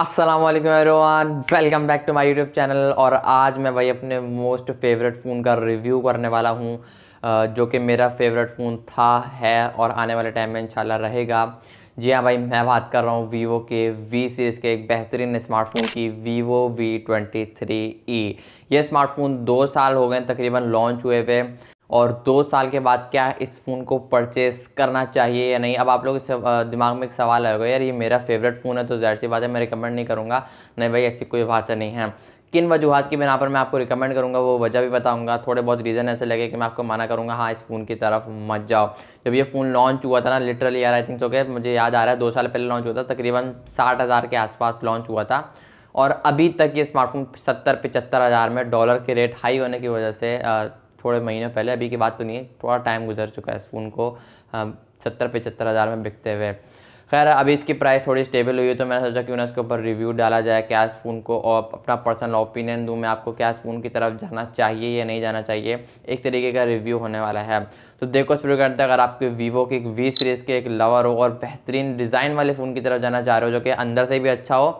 Aslam everyone welcome back to my YouTube channel और आज मैं भाई अपने मोस्ट फेवरेट फ़ोन का रिव्यू करने वाला हूँ जो कि मेरा फेवरेट फ़ोन था है और आने वाले टाइम में इंशाल्लाह रहेगा जी हाँ भाई मैं बात कर रहा हूँ वीवो के वी सीरीज़ के एक बेहतरीन स्मार्टफोन की Vivo V twenty three E ये स्मार्टफोन दो साल हो गए तकरीबन लॉन्च हुए हुए और दो साल के बाद क्या इस फ़ोन को परचेस करना चाहिए या नहीं अब आप लोग दिमाग में एक सवाल आएगा यार ये मेरा फेवरेट फ़ोन है तो ज़ाहिर सी बात है मैं रिकमेंड नहीं करूँगा नहीं भाई ऐसी कोई बात नहीं है किन वजूहत की बिना पर मैं आपको रिकमेंड करूँगा वो वजह भी बताऊँगा थोड़े बहुत रीज़न ऐसे लगे कि मैं आपको माना करूँगा हाँ इस फ़ोन की तरफ मत जाओ जब ये फ़ोन लॉन्च हुआ था ना लिटरली यार आई थिंक ओके मुझे याद आ रहा है दो साल पहले लॉन्च हुआ था तकरीबन साठ हज़ार के आसपास लॉन्च हुआ था और अभी तक ये स्मार्टफोन सत्तर पचहत्तर हज़ार में डॉलर के रेट हाई होने की वजह से थोड़े महीने पहले अभी की बात तो नहीं है थोड़ा टाइम गुजर चुका है इस फ़ोन को हाँ, सत्तर पचहत्तर हज़ार में बिकते हुए खैर अभी इसकी प्राइस थोड़ी स्टेबल हुई है तो मैंने सोचा क्यों ना इसके ऊपर रिव्यू डाला जाए क्या इस फ़ोन को और अपना पर्सनल ओपिनियन दूँ मैं आपको क्या इस फ़ोन की तरफ जाना चाहिए या नहीं जाना चाहिए एक तरीके का रिव्यू होने वाला है तो देखो शुरू करते हैं अगर आपके वीवो के एक वी सीरीज़ के एक लवर हो और बेहतरीन डिज़ाइन वाले फ़ोन की तरफ जाना चाह रहे हो जो कि अंदर से भी अच्छा हो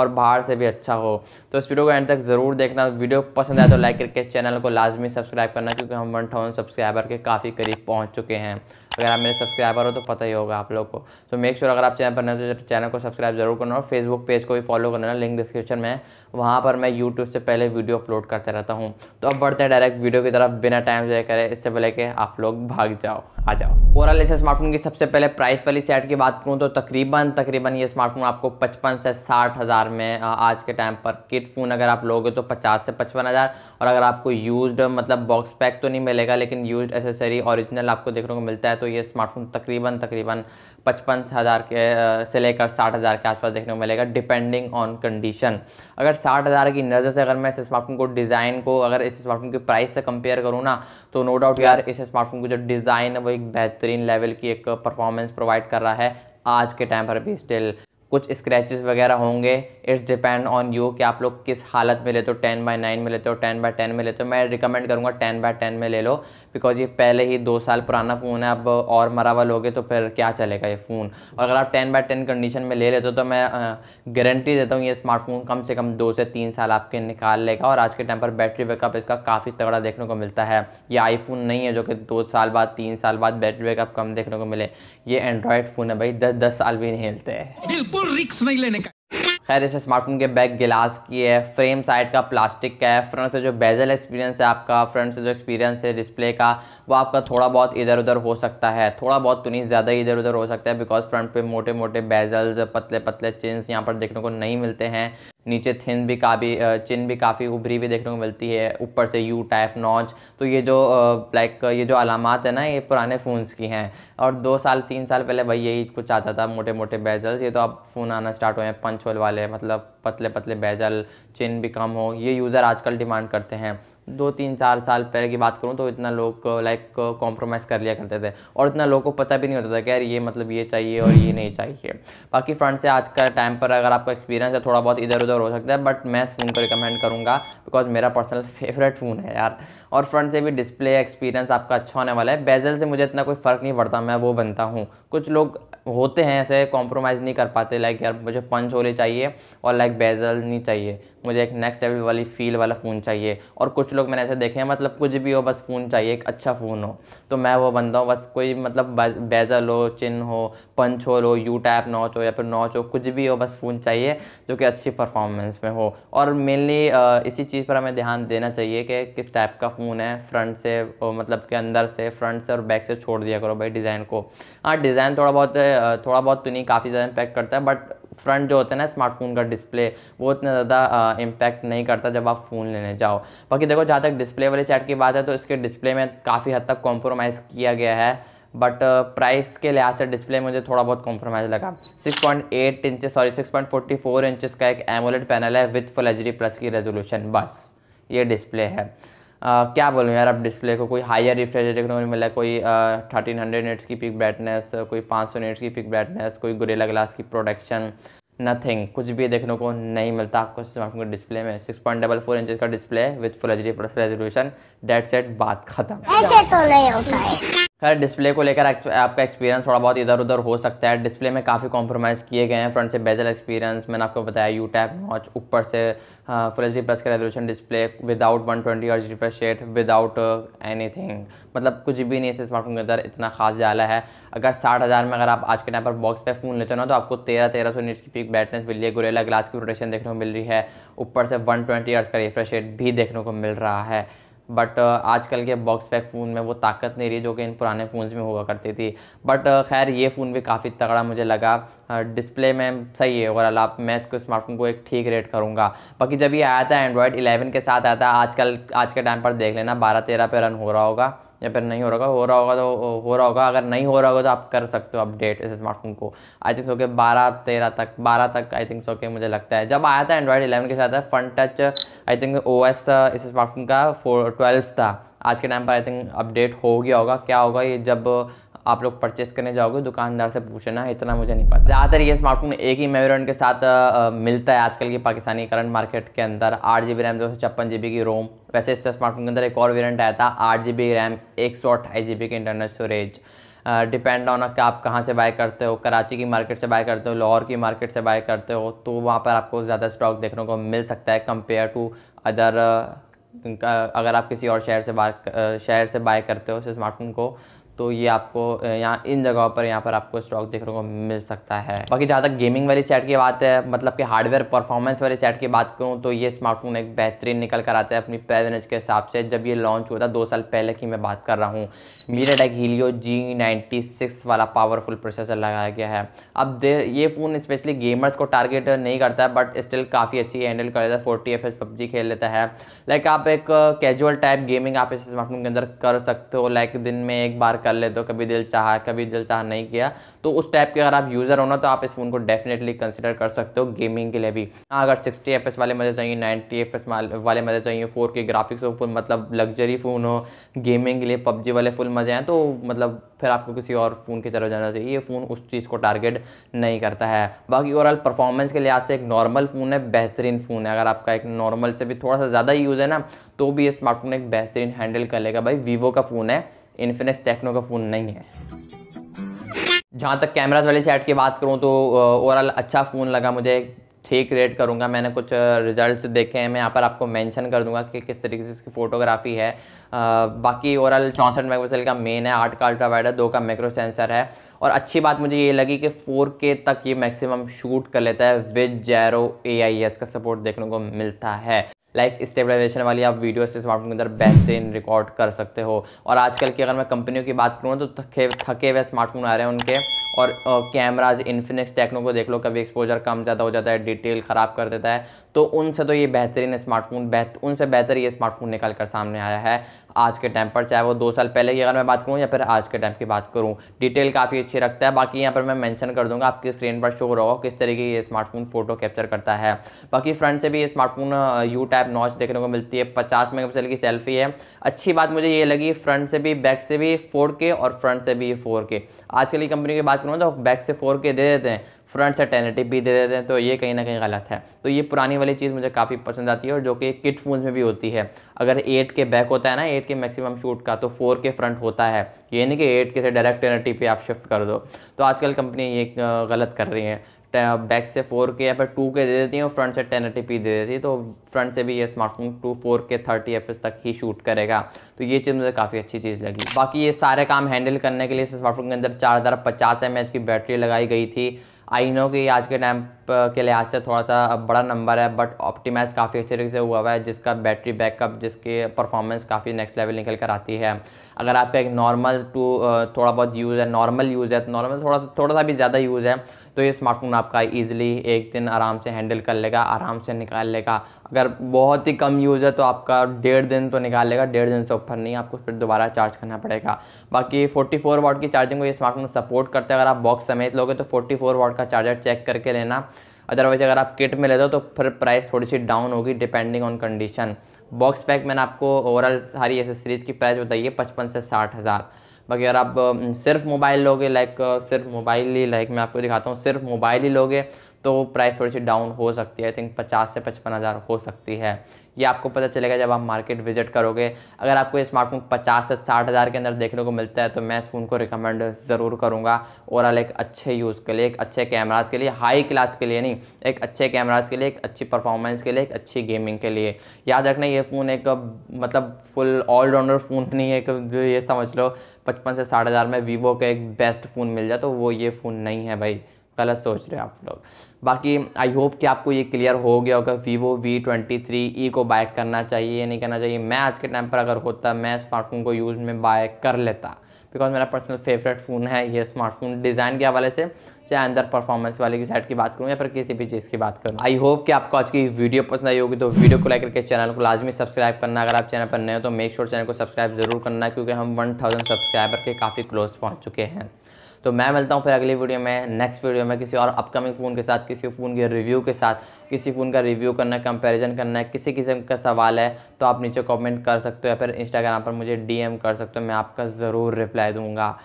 और बाहर से भी अच्छा हो तो इस वीडियो को एंड तक ज़रूर देखना वीडियो पसंद आए तो लाइक करके चैनल को लाजमी सब्सक्राइब करना क्योंकि हम वन थाउजेंड सब्सक्राइबर के काफ़ी करीब पहुँच चुके हैं अगर आप मेरे सब्सक्राइबर हो तो पता ही होगा आप लोग को तो मेक श्योर अगर आप चैनल पर नजर तो चैनल को सब्सक्राइब जरूर करना और फेसबुक पेज को भी फॉलो करना लिंक डिस्क्रिप्शन में वहाँ पर मैं यूट्यूब से पहले वीडियो अपलोड करते रहता हूँ तो अब बढ़ते हैं डायरेक्ट वीडियो की तरफ बिना टाइम जय करें इससे पहले कि आप लोग भाग जाओ आ जाओ ओवरऑल इस स्मार्टफोन की सबसे पहले प्राइस वाली सेट की बात करूँ तो तकरीबन तकरीबन ये स्मार्टफोन आपको पचपन से साठ हज़ार में आज के टाइम पर किट फ़ोन अगर आप लोगे तो पचास से पचपन हज़ार और अगर आपको यूज्ड मतलब बॉक्स पैक तो नहीं मिलेगा लेकिन यूज्ड एसेसरी ओरिजिनल आपको देखने को मिलता है तो ये स्मार्टफोन तकरीबन तकरीबन पचपन हज़ार के से लेकर साठ हज़ार के आसपास देखने को मिलेगा डिपेंडिंग ऑन कंडीशन अगर साठ हज़ार की नज़र से अगर मैं इस स्मार्टफोन को डिज़ाइन को अगर इस स्मार्टफोन की प्राइस से कंपेयर करूँ ना तो नो डाउट यार इस स्मार्टफोन की जो डिज़ाइन है वो एक बेहतरीन लेवल की एक परफॉर्मेंस प्रोवाइड कर रहा है आज के टाइम पर भी स्टिल कुछ स्क्रैचेस वगैरह होंगे इट्स डिपेंड ऑन यू कि आप लोग किस हालत में लेते हो टेन बाय नाइन में लेते हो टेन बाई टेन में लेते हो मैं रिकमेंड करूँगा टेन बाय टेन में ले लो बिकॉज ये पहले ही दो साल पुराना फ़ोन है अब और मरावा लोगे तो फिर क्या चलेगा ये फ़ोन और अगर आप टेन बाई टेन कंडीशन में ले लेते हो तो मैं गारंटी देता हूँ ये स्मार्टफोन कम से कम दो से तीन साल आपके निकाल लेगा और आज के टाइम पर बैटरी बैकअप इसका काफ़ी तगड़ा देखने को मिलता है ये आईफोन नहीं है जो कि दो साल बाद तीन साल बाद बैटरी बैकअप कम देखने को मिले ये एंड्रॉयड फ़ोन है भाई दस दस साल भी नहीं हिलते हैं बिल्कुल रिक्स नहीं लेने का खैर इस स्मार्टफोन के बैक गिलास की है फ्रेम साइड का प्लास्टिक का है फ्रंट से जो बेजल एक्सपीरियंस है आपका फ्रंट से जो एक्सपीरियंस है डिस्प्ले का वो आपका थोड़ा बहुत इधर उधर हो सकता है थोड़ा बहुत तो नहीं ज़्यादा इधर उधर हो सकता है बिकॉज फ्रंट पे मोटे मोटे बेजल्स पतले पतले चिन्स यहाँ पर देखने को नहीं मिलते हैं नीचे थिन भी काफ़ी चिन भी काफ़ी उभरी हुई देखने को मिलती है ऊपर से यू टाइप नॉच तो ये जो लाइक ये जो अलामत है ना ये पुराने फ़ोन्स की हैं और दो साल तीन साल पहले भाई यही कुछ आता था मोटे मोटे बेजल्स ये तो अब फ़ोन आना स्टार्ट हुए हैं पंच होल वाले वाले मतलब पतले पतले बेजल चिन भी कम हो ये यूज़र आजकल डिमांड करते हैं दो तीन चार साल पहले की बात करूँ तो इतना लोग लाइक कॉम्प्रोमाइज़ कर लिया करते थे और इतना लोगों को पता भी नहीं होता था कि यार ये मतलब ये चाहिए और ये नहीं चाहिए बाकी फ्रंट से आज का टाइम पर अगर आपका एक्सपीरियंस है थोड़ा बहुत इधर उधर हो सकता है बट मैं इस फ़ोन को रिकमेंड करूँगा बिकॉज मेरा पर्सनल फेवरेट फ़ोन है यार और फ्रंट से भी डिस्प्ले एक्सपीरियंस आपका अच्छा होने वाला है बेजल से मुझे इतना कोई फ़र्क नहीं पड़ता मैं वो बनता हूँ कुछ लोग होते हैं ऐसे कॉम्प्रोमाइज़ नहीं कर पाते लाइक यार मुझे पंच होले चाहिए और लाइक बेजल नहीं चाहिए मुझे एक नेक्स्ट लेवल वाली फील वाला फ़ोन चाहिए और कुछ लोग लोग मैंने ऐसे देखे हैं मतलब कुछ भी हो बस फ़ोन चाहिए एक अच्छा फ़ोन हो तो मैं वो बंदा हूँ बस कोई मतलब बेजल हो चिन हो पंच होल हो यू टैप नॉच हो या फिर नॉच हो कुछ भी हो बस फ़ोन चाहिए जो कि अच्छी परफॉर्मेंस में हो और मेनली इसी चीज़ पर हमें ध्यान देना चाहिए कि किस टाइप का फ़ोन है फ्रंट से मतलब के अंदर से फ्रंट से और बैक से छोड़ दिया करो भाई डिज़ाइन को हाँ डिज़ाइन थोड़ा बहुत थोड़ा बहुत तो नहीं काफ़ी ज़्यादा इम्पैक्ट करता है बट फ्रंट जो होता है ना स्मार्टफोन का डिस्प्ले वो इतना ज़्यादा इम्पैक्ट नहीं करता जब आप फ़ोन लेने जाओ बाकी देखो जहाँ तक डिस्प्ले वाले सेट की बात है तो इसके डिस्प्ले में काफ़ी हद तक कॉम्प्रोमाइज़ किया गया है बट प्राइस के लिहाज से डिस्प्ले मुझे थोड़ा बहुत कॉम्प्रोमाइज लगा 6.8 point eight inch sorry six point forty four inches का एक एमोलेट पैनल है विथ फुल एच प्लस की रेजोल्यूशन बस ये डिस्प्ले है आ, क्या बोलूँ यार अब डिस्प्ले को कोई हायर रिफ्रेश रेट देखने को नहीं मिला कोई थर्टीन हंड्रेड नेट्स की पिक ब्राइटनेस कोई पाँच सौ नेट्स की पिक ब्राइटनेस कोई गुरेला ग्लास की प्रोडक्शन नथिंग कुछ भी देखने को नहीं मिलता आपको स्मार्टफोन के डिस्प्ले में six point double four inches का display with full H D plus resolution that's it बात खत्म तो नहीं होता है खैर डिस्प्ले को लेकर आपका एक्सपीरियंस थोड़ा बहुत इधर उधर हो सकता है डिस्प्ले में काफ़ी कॉम्प्रोमाइज़ किए गए हैं फ्रंट से बेजल एक्सपीरियंस मैंने आपको बताया यू टैप नॉच ऊपर से फुल एच प्लस का resolution display without one twenty और रिफ्रेश रेट विदाउट एनीथिंग मतलब कुछ भी नहीं इस स्मार्टफोन के अंदर इतना खास जाला है अगर साठ हज़ार में अगर आप आज के टाइम पर बॉक्स पे फ़ोन लेते हो ना तो आपको तेरह तेरह सौ की पीक बैटनेस मिल रही है गुरेला ग्लास की रोटेशन देखने को मिल रही है ऊपर से वन ट्वेंटी का रिफ्रेश रेट भी देखने को मिल रहा है बट uh, आजकल के बॉक्स पैक फ़ोन में वो ताकत नहीं रही जो कि इन पुराने फ़ोन्स में हुआ करती थी बट uh, खैर ये फ़ोन भी काफ़ी तगड़ा मुझे लगा डिस्प्ले uh, में सही है ओवरऑल आप मैं इसको स्मार्टफोन को एक ठीक रेट करूँगा बाकी जब ये आया था एंड्रॉयड 11 के साथ आया था आजकल आज के टाइम पर देख लेना बारह तेरह पे रन हो रहा होगा या फिर नहीं हो रहा होगा हो रहा होगा तो हो रहा होगा अगर नहीं हो रहा होगा तो आप कर सकते हो अपडेट इस स्मार्टफोन को आई थिंक सो के बारह तेरह तक बारह तक आई थिंक सो के मुझे लगता है जब आया था एंड्रॉयड इलेवन के साथ Fun Touch I think O S इस स्मार्टफोन का फोर ट्वेल्व था आज के टाइम पर आई थिंक अपडेट हो गया होगा क्या होगा ये जब आप लोग परचेस करने जाओगे दुकानदार से पूछना इतना मुझे नहीं पता ज़्यादातर ये स्मार्टफोन एक ही मेमोरेंट के साथ मिलता है आजकल की पाकिस्तानी करंट मार्केट के अंदर आठ जी बी रैम दो सौ छप्पन जी बी की रोम वैसे इस स्मार्टफोन के अंदर एक और वेरियंट आया था आठ जी बी रैम एक सौ अट्ठाईस जी बी की इंटरनल स्टोरेज डिपेंड ऑन कि आप कहाँ से बाय करते हो कराची की मार्केट से बाय करते हो लाहौर की मार्केट से बाय करते हो तो वहाँ पर आपको ज़्यादा स्टॉक देखने को मिल सकता है कंपेयर टू अदर अगर आप किसी और शहर से बाय शहर से बाय करते हो उस स्मार्टफोन को तो ये आपको यहाँ इन जगहों पर यहाँ पर आपको स्टॉक देखने को मिल सकता है बाकी जहाँ तक गेमिंग वाली सेट की बात है मतलब कि हार्डवेयर परफॉर्मेंस वाली सेट की बात करूँ तो ये स्मार्टफोन एक बेहतरीन निकल कर आता है अपनी पैरेंज के हिसाब से जब ये लॉन्च हुआ था दो साल पहले की मैं बात कर रहा हूँ मीरा MediaTek Helio G ninety six वाला पावरफुल प्रोसेसर लगाया गया है अब दे ये फ़ोन स्पेशली गेमर्स को टारगेट नहीं करता है बट स्टिल काफ़ी अच्छी हैंडल कर लेता है फोर्टी एफ पबजी खेल लेता है लाइक आप एक कैजुअल टाइप गेमिंग आप इस स्मार्टफोन के अंदर कर सकते हो लाइक दिन में एक बार कर कर लेते हो कभी दिल चाह कभी दिल चाह नहीं किया तो उस टाइप के अगर आप यूज़र हो ना तो आप इस फ़ोन को डेफिनेटली कंसिडर कर सकते हो गेमिंग के लिए भी हाँ अगर सिक्सटी एफ वाले मज़े चाहिए नाइन्टी एफ वाले मज़े चाहिए फोर के ग्राफिक्स हो फुल मतलब लग्जरी फ़ोन हो गेमिंग के लिए पबजी वाले फुल मज़े हैं तो मतलब फिर आपको किसी और फ़ोन की तरफ जाना चाहिए ये फ़ोन उस चीज़ को टारगेट नहीं करता है बाकी ओवरऑल परफॉर्मेंस के लिहाज से एक नॉर्मल फ़ोन है बेहतरीन फ़ोन है अगर आपका एक नॉर्मल से भी थोड़ा सा ज़्यादा यूज़ है ना तो भी ये स्मार्टफोन एक बेहतरीन हैंडल कर लेगा भाई वीवो का फ़ोन है इन्फिनिक्स टेक्नो का फ़ोन नहीं है जहाँ तक कैमराज वाले सेट की बात करूँ तो ओवरऑल अच्छा फ़ोन लगा मुझे ठीक रेट करूँगा मैंने कुछ रिजल्ट्स देखे हैं मैं यहाँ पर आपको मेंशन कर दूँगा कि किस तरीके से इसकी फ़ोटोग्राफी है आ, बाकी ओवरऑल चौंसठ मेगापिक्सल का मेन है आठ का अल्ट्रा वाइड है दो का मैक्रो सेंसर है और अच्छी बात मुझे ये लगी कि 4K तक ये मैक्सिमम शूट कर लेता है विद जैरो ए का सपोर्ट देखने को मिलता है लाइक like स्टेबलाइजेशन वाली आप वीडियो से स्मार्टफोन के अंदर बेहतरीन रिकॉर्ड कर सकते हो और आजकल की अगर मैं कंपनियों की बात करूँ तो थके थके हुए स्मार्टफोन आ रहे हैं उनके और कैमराज इन्फिनिक्स टेक्नो को देख लो कभी एक्सपोजर कम ज़्यादा हो जाता है डिटेल ख़राब कर देता है तो उनसे तो ये बेहतरीन स्मार्टफोन बेहत उनसे बेहतर ये स्मार्टफोन निकाल कर सामने आया है आज के टाइम पर चाहे वो दो साल पहले की अगर मैं बात करूँ या फिर आज के टाइम की बात करूँ डिटेल काफ़ी अच्छी रखता है बाकी यहाँ पर मैं मैंशन कर दूँगा आपकी स्क्रीन पर शो रहा किस तरीके ये स्मार्टफोन फोटो कैप्चर करता है बाकी फ्रंट से भी ये स्मार्टफोन यू टाइप नॉच देखने को मिलती है पचास मेगा की सेल्फी है अच्छी बात मुझे ये लगी फ्रंट से भी बैक से भी फोर और फ्रंट से भी फोर के आजकल की कंपनी की बात करूँ तो बैक से फोर दे देते हैं फ्रंट से टेन भी दे देते हैं तो ये कहीं ना कहीं गलत है तो ये पुरानी वाली चीज़ मुझे काफ़ी पसंद आती है और जो कि किट फोन्स में भी होती है अगर एट के बैक होता है ना एट के मैक्सिमम शूट का तो फोर के फ्रंट होता है ये नहीं कि एट के से डायरेक्ट टेन पे आप शिफ्ट कर दो तो आजकल कंपनी ये गलत कर रही है बैक से फोर के या फिर टू के दे देती हैं और फ्रंट से टेन पी दे देती है तो फ्रंट से भी ये smartphone two four K thirty F तक ही शूट करेगा तो ये चीज़ मुझे काफ़ी अच्छी चीज़ लगी बाकी ये सारे काम हैंडल करने के लिए इस स्मार्टफोन के अंदर चार हज़ार पचास एम एच की बैटरी लगाई गई थी आई नो कि आज के टाइम के लिहाज से थोड़ा सा बड़ा नंबर है बट ऑप्टिमाइज़ काफ़ी अच्छे तरीके से हुआ हुआ है जिसका बैटरी बैकअप जिसकी परफॉर्मेंस काफ़ी नेक्स्ट लेवल निकल कर आती है अगर आपका एक नॉर्मल टू थोड़ा बहुत यूज़ है नॉर्मल यूज़ है तो नॉर्मल थोड़ा सा थोड़ा सा भी ज़्यादा यूज़ है तो ये स्मार्टफोन आपका ईजिली एक दिन आराम से हैंडल कर लेगा आराम से निकाल लेगा अगर बहुत ही कम यूज़ है तो आपका डेढ़ दिन तो निकाल लेगा डेढ़ दिन से ऊपर नहीं आपको फिर दोबारा चार्ज करना पड़ेगा बाकी 44 फोर वाट की चार्जिंग को ये स्मार्टफोन सपोर्ट करता है अगर आप बॉक्स समेत लोगे तो 44 फोर वाट का चार्जर चेक करके लेना अदरवाइज अगर आप किट में लेते हो तो फिर प्राइस थोड़ी सी डाउन होगी depending on condition box pack मैंने आपको ओवरऑल सारी एसेसरीज़ की प्राइस बताई है पचपन से साठ हज़ार बाकी अगर आप सिर्फ मोबाइल लोगे लाइक सिर्फ मोबाइल ही लाइक मैं आपको दिखाता हूँ सिर्फ मोबाइल ही लोगे तो प्राइस थोड़ी सी डाउन हो सकती है आई थिंक पचास से पचपन हज़ार हो सकती है ये आपको पता चलेगा जब आप मार्केट विजिट करोगे अगर आपको ये स्मार्टफोन पचास से साठ हज़ार के अंदर देखने को मिलता है तो मैं इस फ़ोन को रिकमेंड ज़रूर करूँगा ओवरऑल एक अच्छे यूज़ के लिए एक अच्छे कैमराज के लिए हाई क्लास के लिए नहीं एक अच्छे कैमराज के लिए एक अच्छी परफॉर्मेंस के लिए एक अच्छी गेमिंग के लिए याद रखना ये फ़ोन एक मतलब फुल ऑलराउंडर फ़ोन नहीं है जो ये समझ लो पचपन से साठ हज़ार में वीवो का एक बेस्ट फ़ोन मिल जाए तो वो ये फ़ोन नहीं है भाई गलत सोच रहे हो आप लोग बाकी आई होप कि आपको ये क्लियर हो गया होगा Vivo V twenty three E को बाय करना चाहिए नहीं करना चाहिए मैं आज के टाइम पर अगर होता मैं स्मार्टफोन को यूज़ में बाय कर लेता बिकॉज मेरा पर्सनल फेवरेट फ़ोन है ये स्मार्टफोन डिज़ाइन के हवाले से चाहे अंदर परफॉर्मेंस वाले की साइड की बात करूँ या फिर किसी भी चीज़ की बात करूँ आई होप कि आपको आज की वीडियो पसंद आई होगी तो वीडियो को लाइक करके चैनल को लाजमी सब्सक्राइब करना अगर आप चैनल पर नए हो तो मेक श्योर चैनल को सब्सक्राइब जरूर करना क्योंकि हम वन सब्सक्राइबर के काफ़ी क्लोज पहुँच चुके हैं तो मैं मिलता हूँ फिर अगली वीडियो में नेक्स्ट वीडियो में किसी और अपकमिंग फ़ोन के साथ किसी फ़ोन के रिव्यू के साथ किसी फ़ोन का रिव्यू करना है कंपेरिजन करना है किसी किस्म का सवाल है तो आप नीचे कॉमेंट कर सकते हो या फिर इंस्टाग्राम पर मुझे डी कर सकते हो मैं आपका ज़रूर रिप्लाई दूँगा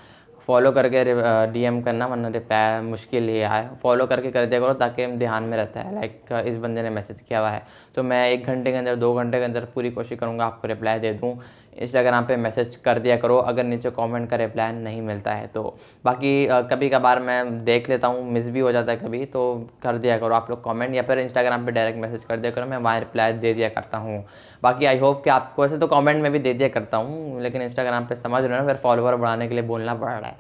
फॉलो करके डीएम uh, करना वरना रिप्लाई मुश्किल ही आए फॉलो करके कर दिया करो ताकि ध्यान में रहता है लाइक इस बंदे ने मैसेज किया हुआ है तो मैं एक घंटे के अंदर दो घंटे के अंदर पूरी कोशिश करूँगा आपको रिप्लाई दे दूँ इंस्टाग्राम पे मैसेज कर दिया करो अगर नीचे कमेंट का रिप्लाई नहीं मिलता है तो बाकी कभी कभार मैं देख लेता हूँ मिस भी हो जाता है कभी तो कर दिया करो आप लोग कमेंट या फिर इंस्टाग्राम पे डायरेक्ट मैसेज कर दिया करो मैं वहाँ रिप्लाई दे दिया करता हूँ बाकी आई होप कि आपको ऐसे तो कॉमेंट में भी दे दिया करता हूँ लेकिन इंस्टाग्राम पर समझ रहे ना फिर फॉलोअर बढ़ाने के लिए बोलना पड़ रहा है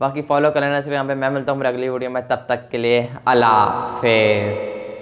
बाकी फॉलो कर लेना इंस्टाग्राम पर मैं मिलता हूँ मेरे अगली वीडियो में तब तक के लिए अला फेस